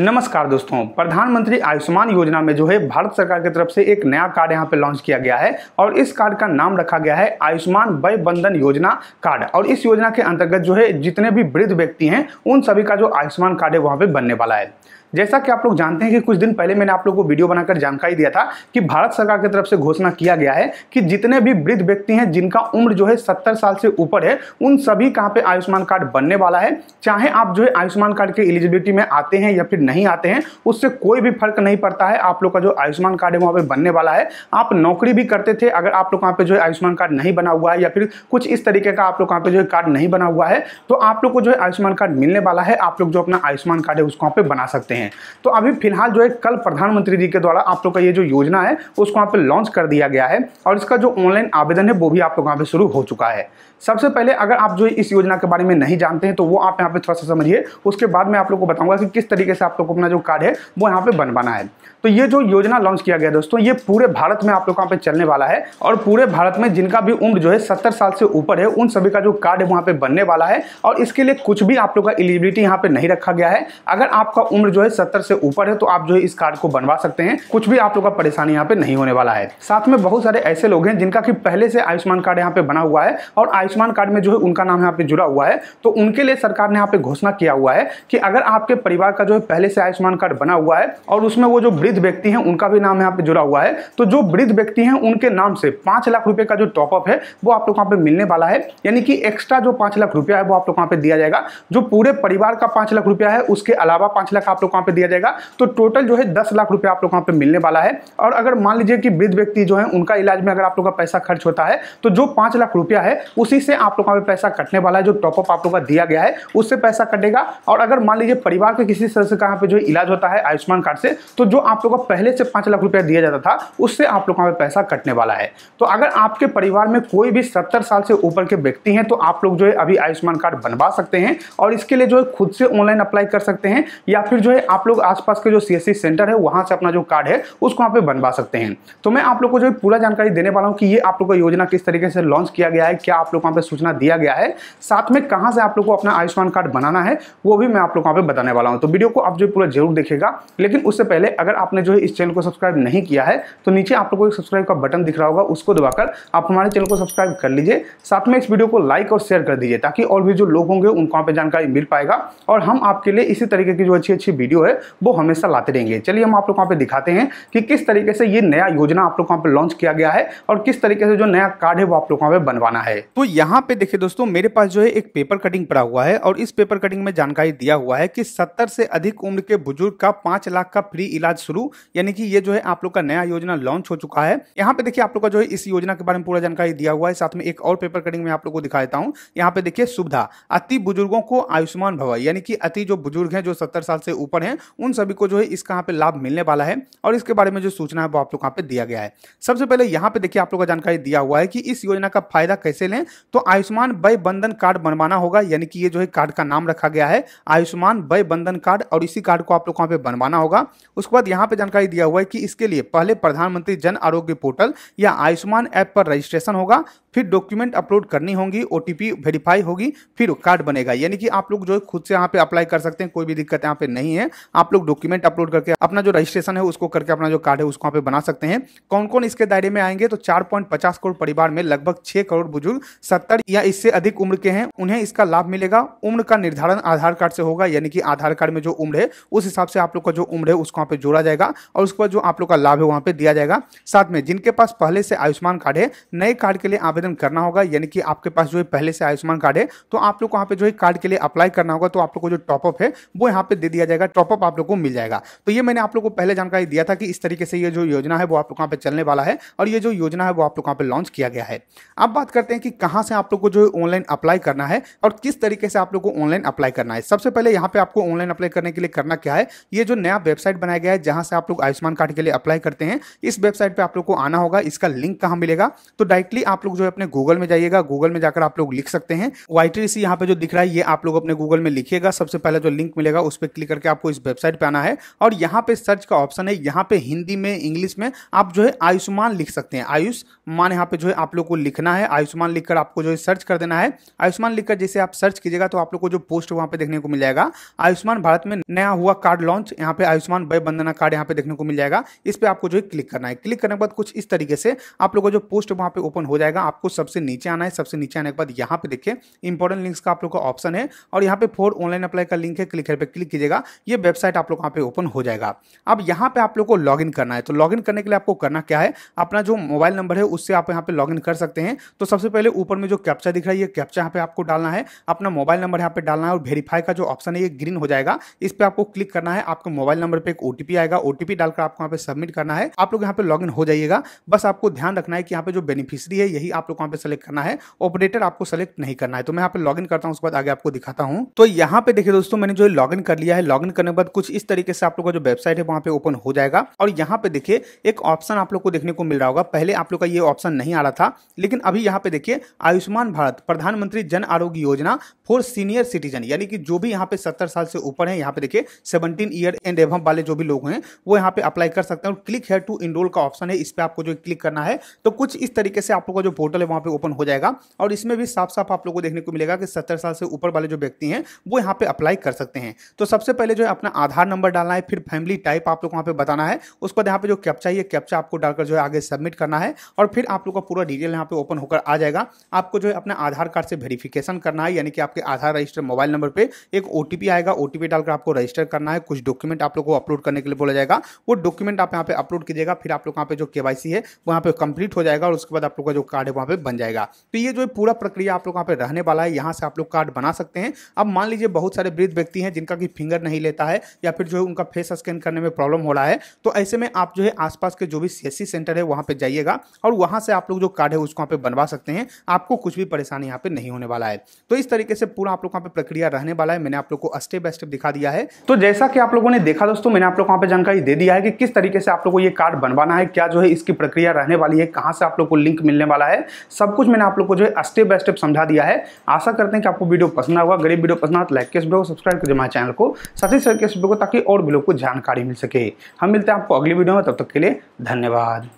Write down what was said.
नमस्कार दोस्तों प्रधानमंत्री आयुष्मान योजना में जो है भारत सरकार की तरफ से एक नया कार्ड यहाँ पे लॉन्च किया गया है और इस कार्ड का नाम रखा गया है आयुष्मान वय बंधन योजना कार्ड और इस योजना के अंतर्गत जो है जितने भी वृद्ध व्यक्ति हैं उन सभी का जो आयुष्मान कार्ड है वहाँ पे बनने वाला है जैसा कि आप लोग जानते हैं कि कुछ दिन पहले मैंने आप लोगों को वीडियो बनाकर जानकारी दिया था कि भारत सरकार की तरफ से घोषणा किया गया है कि जितने भी वृद्ध व्यक्ति हैं जिनका उम्र जो है सत्तर साल से ऊपर है उन सभी कहाँ पे आयुष्मान कार्ड बनने वाला है चाहे आप जो है आयुष्मान कार्ड के एलिजिबिलिटी में आते हैं या फिर नहीं आते हैं उससे कोई भी फर्क नहीं पड़ता है आप लोग का जो आयुष्मान कार्ड है वहाँ पर बनने वाला है आप नौकरी भी करते थे अगर आप लोग वहाँ पर जो है आयुष्मान कार्ड नहीं बना हुआ है या फिर कुछ इस तरीके का आप लोग वहाँ पर जो है कार्ड नहीं बना हुआ है तो आप लोग को जो है आयुष्मान कार्ड मिलने वाला है आप लोग जो अपना आयुष्मान कार्ड है उसको वहाँ पर बना सकते हैं तो अभी फिलहाल जो है कल प्रधानमंत्री जी के द्वारा आप लोग का ये जो योजना है उसको वहाँ पर लॉन्च कर दिया गया है और इसका जो ऑनलाइन आवेदन है वो भी आप लोग वहाँ पर शुरू हो चुका है सबसे पहले अगर आप जो इस योजना के बारे में नहीं जानते हैं तो वो आप यहाँ पे थोड़ा सा समझिए उसके बाद मैं आप लोग को बताऊंगा कि किस तरीके से आप लोग को अपना जो कार्ड है वो यहाँ पे बनवाना है तो ये जो योजना लॉन्च किया गया दोस्तों ये पूरे भारत में आप लोग यहाँ पे चलने वाला है और पूरे भारत में जिनका भी उम्र जो है सत्तर साल से ऊपर है उन सभी का जो कार्ड है वहाँ पे बनने वाला है और इसके लिए कुछ भी आप लोग का एलिजिबिलिटी यहाँ पे नहीं रखा गया है अगर आपका उम्र जो है सत्तर से ऊपर है तो आप जो है इस कार्ड को बनवा सकते हैं कुछ भी आप लोग का परेशानी यहाँ पे नहीं होने वाला है साथ में बहुत सारे ऐसे लोग हैं जिनका की पहले से आयुष्मान कार्ड यहाँ पे बना हुआ है और आयुष्मान कार्ड में जो है उनका नाम यहाँ पे जुड़ा हुआ है तो उनके लिए सरकार ने यहाँ पे घोषणा किया हुआ है कि अगर आपके परिवार का जो है पहले से आयुष्मान कार्ड बना हुआ है और उसमें वो जो वृद्ध व्यक्ति है उनका भी नाम यहाँ पे जुड़ा हुआ है तो जो वृद्ध व्यक्ति है उनके नाम से पांच लाख रुपए का जो टॉपअप है वो आप लोग वहाँ पे मिलने वाला है यानी कि एक्स्ट्रा जो पांच लाख रुपया है वो आप लोग वहाँ पे दिया जाएगा जो पूरे परिवार का पांच लाख रुपया है उसके अलावा पांच लाख आप लोग वहाँ पे दिया जाएगा तो टोटल जो है दस लाख रुपया आप लोग वहाँ पे मिलने वाला है और अगर मान लीजिए कि वृद्ध व्यक्ति जो है उनका इलाज में अगर आप लोग का पैसा खर्च होता है तो जो पांच लाख रुपया है उसी उसी से आप लोगों का पैसा कटने वाला है जो टॉपअप आप लोगों का दिया गया है उससे पैसा कटेगा और अगर मान लीजिए परिवार के किसी सदस्य का यहाँ पे जो इलाज होता है आयुष्मान कार्ड से तो जो आप लोगों का पहले से पाँच लाख रुपया दिया जाता था उससे आप लोगों का पैसा कटने वाला है तो अगर आपके परिवार में कोई भी सत्तर साल से ऊपर के व्यक्ति हैं तो आप लोग जो है अभी आयुष्मान कार्ड बनवा सकते हैं और इसके लिए जो है खुद से ऑनलाइन अप्लाई कर सकते हैं या फिर जो है आप लोग आसपास के जो सी सेंटर है वहाँ से अपना जो कार्ड है उसको वहाँ पे बनवा सकते हैं तो मैं आप लोग को जो है पूरा जानकारी देने वाला हूँ कि ये आप लोग का योजना किस तरीके से लॉन्च किया गया है क्या आप लोग वहाँ पर सूचना दिया गया है साथ में कहाँ से आप लोग को अपना आयुष्मान कार्ड बनाना है वो भी मैं आप लोग वहाँ पर बताने वाला हूँ तो वीडियो को आप जो पूरा जरूर देखेगा लेकिन उससे पहले अगर आपने जो है इस चैनल को सब्सक्राइब नहीं किया है तो नीचे आप लोग को एक सब्सक्राइब का बटन दिख रहा होगा उसको दबाकर आप हमारे चैनल को सब्सक्राइब कर लीजिए साथ में इस वीडियो को लाइक और शेयर कर दीजिए ताकि और भी जो लोग होंगे उनको वहाँ पर जानकारी मिल पाएगा और हम आपके लिए इसी तरीके की जो अच्छी अच्छी वीडियो है वो हमेशा लाते रहेंगे चलिए हम आप लोग वहाँ पर दिखाते हैं कि किस तरीके से ये नया योजना आप लोग वहाँ पर लॉन्च किया गया है और किस तरीके से जो नया कार्ड है वो आप लोग वहाँ पर बनवाना है तो यहाँ पे देखिए दोस्तों मेरे पास जो है एक पेपर कटिंग पड़ा हुआ है और इस पेपर कटिंग में जानकारी दिया हुआ है कि सत्तर से अधिक उम्र के बुजुर्ग का पांच लाख का फ्री इलाज शुरू यानी कि ये जो है आप लोग का नया योजना लॉन्च हो चुका है यहाँ पे देखिए आप लोग का जो है इस योजना के बारे में पूरा जानकारी दिया हुआ है साथ में एक और पेपर कटिंग में आप लोग को दिखा देता हूँ यहाँ पे देखिए सुविधा अति बुजुर्गो को आयुष्मान भवन यानी कि अति जो बुजुर्ग है जो सत्तर साल से ऊपर है उन सभी को जो है इसका यहाँ पे लाभ मिलने वाला है और इसके बारे में जो सूचना है वो आप लोग यहाँ पे दिया गया है सबसे पहले यहाँ पे देखिए आप लोग का जानकारी दिया हुआ है कि इस योजना का फायदा कैसे लें तो आयुष्मान वय बंधन कार्ड बनवाना होगा यानी कि ये जो है कार्ड का नाम रखा गया है आयुष्मान वय बंधन कार्ड और इसी कार्ड को आप लोग वहाँ पे बनवाना होगा उसके बाद यहाँ पे जानकारी दिया हुआ है कि इसके लिए पहले प्रधानमंत्री जन आरोग्य पोर्टल या आयुष्मान ऐप पर रजिस्ट्रेशन होगा फिर डॉक्यूमेंट अपलोड करनी होगी ओ वेरीफाई होगी फिर कार्ड बनेगा यानी कि आप लोग जो है खुद से यहाँ पे अप्लाई कर सकते हैं कोई भी दिक्कत यहाँ पे नहीं है आप लोग डॉक्यूमेंट अपलोड करके अपना जो रजिस्ट्रेशन है उसको करके अपना जो कार्ड है उसको यहाँ पे बना सकते हैं कौन कौन इसके दायरे में आएंगे तो चार पॉइंट पचास करोड़ परिवार में लगभग छह करोड़ बुजुर्ग सत्तर या इससे अधिक उम्र के हैं उन्हें इसका लाभ मिलेगा उम्र का निर्धारण आधार कार्ड से होगा यानी कि आधार कार्ड में जो उम्र है उस हिसाब से आप लोग का जो उम्र है उसको वहाँ पे जोड़ा जाएगा और उसके बाद जो आप लोग का लाभ है वहाँ पे दिया जाएगा साथ में जिनके पास पहले से आयुष्मान कार्ड है नए कार्ड के लिए आवेदन करना होगा यानी कि आपके पास जो है पहले से आयुष्मान कार्ड है तो आप लोग वहाँ पे जो है कार्ड के लिए अप्लाई करना होगा तो आप लोग को जो टॉपअप है वो यहाँ पे दे दिया जाएगा टॉपअप आप लोग को मिल जाएगा तो ये मैंने आप लोग को पहले जानकारी दिया था कि इस तरीके से ये जो योजना है वो आप लोग वहाँ पे चलने वाला है और ये जो योजना है वो आप लोग वहाँ पे लॉन्च किया गया है अब बात करते हैं कि कहाँ यहाँ से आप लोग को जो ऑनलाइन अप्लाई करना है और किस तरीके से आप लोग को ऑनलाइन अप्लाई करना है सबसे पहले यहाँ पे आपको ऑनलाइन अप्लाई करने के लिए करना क्या है ये जो नया वेबसाइट बनाया गया है जहाँ से आप लोग आयुष्मान कार्ड के लिए अप्लाई करते हैं इस वेबसाइट पर आप लोग को आना होगा इसका लिंक कहाँ मिलेगा तो डायरेक्टली आप लोग जो है अपने गूगल में जाइएगा गूगल में जाकर आप लोग लिख सकते हैं वाई टी यहाँ पे जो दिख रहा है ये आप लोग अपने गूगल में लिखिएगा सबसे पहले जो लिंक मिलेगा उस पर क्लिक करके आपको इस वेबसाइट पर आना है और यहाँ पे सर्च का ऑप्शन है यहाँ पे हिंदी में इंग्लिश में आप जो है आयुष्मान लिख सकते हैं आयुष मान यहाँ पे जो है आप लोग को लिखना है आयुष्मान लिखकर आप आपको जो है सर्च कर देना है आयुष्मान लिखकर जैसे आप सर्च कीजिएगा तो आप लोग को जो पोस्ट वहाँ पे देखने को मिल जाएगा आयुष्मान भारत में नया हुआ कार्ड लॉन्च यहाँ पे आयुष्मान वय बंदना कार्ड यहाँ पे देखने को मिल जाएगा इस पर आपको जो है क्लिक करना है क्लिक करने के बाद कुछ इस तरीके से आप लोग का जो पोस्ट वहाँ पे ओपन हो जाएगा आपको सबसे नीचे आना है सबसे नीचे आने के बाद यहाँ पे देखिए इंपॉर्टेंट लिंक्स का आप लोग का ऑप्शन है और यहाँ पे फोर ऑनलाइन अप्लाई का लिंक है क्लिक पे क्लिक कीजिएगा ये वेबसाइट आप लोग यहाँ पे ओपन हो जाएगा अब यहाँ पे आप लोग को लॉग करना है तो लॉग करने के लिए आपको करना क्या है अपना जो मोबाइल नंबर है उससे आप यहाँ पे लॉग कर सकते हैं तो सबसे पहले ऊपर ऊपर में जो कैप्चा दिख रहा है ये कैप्चा यहाँ पे आपको डालना है अपना मोबाइल नंबर यहाँ पे डालना है और वेरीफाई का जो ऑप्शन है ये ग्रीन हो जाएगा इस पर आपको क्लिक करना है आपके मोबाइल नंबर पर एक ओटीपी आएगा ओटीपी डालकर आपको यहाँ पे सबमिट करना है आप लोग यहाँ पे लॉग हो जाइएगा बस आपको ध्यान रखना है कि यहाँ पे जो बेनिफिशरी है यही आप लोग यहाँ पे सेलेक्ट करना है ऑपरेटर आपको सेलेक्ट नहीं करना है तो मैं यहाँ पे लॉग करता हूँ उसके बाद आगे आपको दिखाता हूँ तो यहाँ पे देखिए दोस्तों मैंने जो लॉग कर लिया है लॉग करने के बाद कुछ इस तरीके से आप लोग का जो वेबसाइट है वहाँ पे ओपन हो जाएगा और यहाँ पे देखिए एक ऑप्शन आप लोग को देखने को मिल रहा होगा पहले आप लोग का ये ऑप्शन नहीं आ रहा था लेकिन अभी यहाँ पे देखिए आयुष्मान भारत प्रधानमंत्री जन आरोग्य योजना फॉर सीनियर सिटीजन यानी कि जो भी यहाँ पे सत्तर साल से ऊपर है यहाँ पे देखिए सेवनटीन ईयर एंड एवं वाले जो भी लोग हैं वो यहाँ पे अप्लाई कर सकते हैं और क्लिक है टू इनरोल का ऑप्शन है इस पर आपको जो क्लिक करना है तो कुछ इस तरीके से आप लोग का जो पोर्टल है वहाँ पे ओपन हो जाएगा और इसमें भी साफ साफ आप लोग को देखने को मिलेगा कि सत्तर साल से ऊपर वाले जो व्यक्ति हैं वो यहाँ पे अप्लाई कर सकते हैं तो सबसे पहले जो है अपना आधार नंबर डालना है फिर फैमिली टाइप आप लोग वहाँ पे बताना है उसके बाद यहाँ पे जो कैप्चा है कैप्चा आपको डालकर जो है आगे सबमिट करना है और फिर आप लोग का पूरा डिटेल यहाँ पे ओपन होकर आ जाएगा आपको जो है अपना आधार कार्ड से वेरिफिकेशन करना है यानी कि आपके आधार रजिस्टर मोबाइल नंबर पर एक ओ आएगा ओ डालकर आपको रजिस्टर करना है कुछ डॉक्यूमेंट आप लोग को अपलोड करने के लिए बोला जाएगा वो डॉक्यूमेंट आप यहाँ पे अपलोड कीजिएगा फिर आप लोग यहाँ पे जो के है वहाँ पे कंप्लीट हो जाएगा और उसके बाद आप लोग का जो कार्ड है वहाँ पे बन जाएगा तो ये जो पूरा प्रक्रिया आप लोग यहाँ पे रहने वाला है यहाँ से आप लोग कार्ड बना सकते हैं अब मान लीजिए बहुत सारे वृद्ध व्यक्ति हैं जिनका कि फिंगर नहीं लेता है या फिर जो है उनका फेस स्कैन करने में प्रॉब्लम हो रहा है तो ऐसे में आप जो है आसपास के जो भी सी सेंटर है वहाँ पर जाइएगा और वहाँ से आप लोग जो कार्ड है उसको वहाँ पे बनवा सकते हैं आप आपको कुछ भी परेशानी यहाँ पे नहीं होने वाला है तो इस तरीके से पूरा आप लोग यहाँ पे प्रक्रिया रहने वाला है मैंने आप लोग को स्टेप बाय स्टेप दिखा दिया है तो जैसा कि आप लोगों ने देखा दोस्तों मैंने आप लोग यहाँ पे जानकारी दे दिया है कि किस तरीके से आप लोग को ये कार्ड बनवाना है क्या जो है इसकी प्रक्रिया रहने वाली है कहाँ से आप लोग को लिंक मिलने वाला है सब कुछ मैंने आप लोग को जो है स्टेप बाय स्टेप समझा दिया है आशा करते हैं कि आपको वीडियो पसंद होगा गरीब वीडियो पसंद आता लाइक के वीडियो सब्सक्राइब करिए हमारे चैनल को साथ ही शेयर के को ताकि और भी लोग को जानकारी मिल सके हम मिलते हैं आपको अगली वीडियो में तब तक के लिए धन्यवाद